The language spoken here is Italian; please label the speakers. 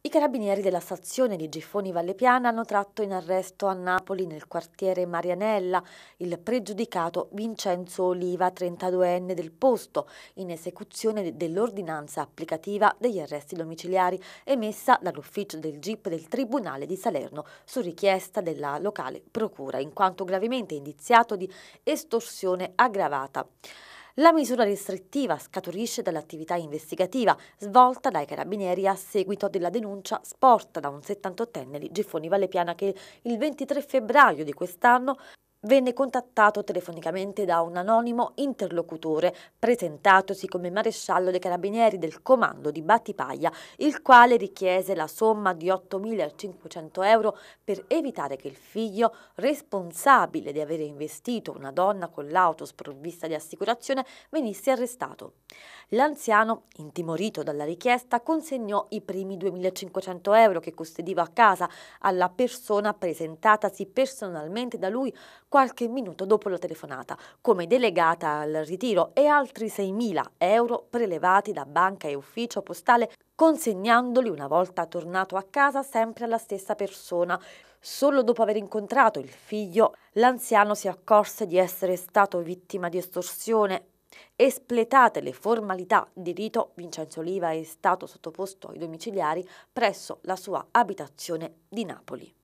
Speaker 1: I carabinieri della stazione di Giffoni Vallepiana hanno tratto in arresto a Napoli, nel quartiere Marianella, il pregiudicato Vincenzo Oliva, 32enne del posto, in esecuzione dell'ordinanza applicativa degli arresti domiciliari emessa dall'ufficio del GIP del Tribunale di Salerno su richiesta della locale procura, in quanto gravemente indiziato di estorsione aggravata. La misura restrittiva scaturisce dall'attività investigativa svolta dai carabinieri a seguito della denuncia sporta da un 78enne di Giffoni Valepiana che il 23 febbraio di quest'anno venne contattato telefonicamente da un anonimo interlocutore, presentatosi come maresciallo dei carabinieri del comando di Battipaglia, il quale richiese la somma di 8.500 euro per evitare che il figlio, responsabile di aver investito una donna con l'auto sprovvista di assicurazione, venisse arrestato. L'anziano, intimorito dalla richiesta, consegnò i primi 2.500 euro che custodiva a casa alla persona presentatasi personalmente da lui qualche minuto dopo la telefonata, come delegata al ritiro e altri 6.000 euro prelevati da banca e ufficio postale consegnandoli una volta tornato a casa sempre alla stessa persona. Solo dopo aver incontrato il figlio, l'anziano si accorse di essere stato vittima di estorsione Espletate le formalità di rito, Vincenzo Oliva è stato sottoposto ai domiciliari presso la sua abitazione di Napoli.